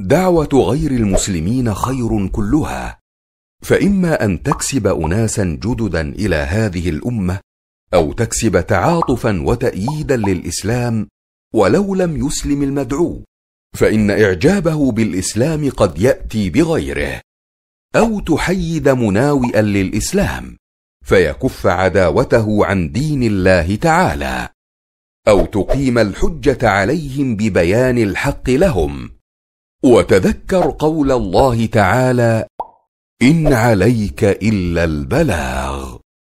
دعوه غير المسلمين خير كلها فاما ان تكسب اناسا جددا الى هذه الامه او تكسب تعاطفا وتاييدا للاسلام ولو لم يسلم المدعو فان اعجابه بالاسلام قد ياتي بغيره او تحيد مناوئا للاسلام فيكف عداوته عن دين الله تعالى او تقيم الحجه عليهم ببيان الحق لهم وتذكر قول الله تعالى ان عليك الا البلاغ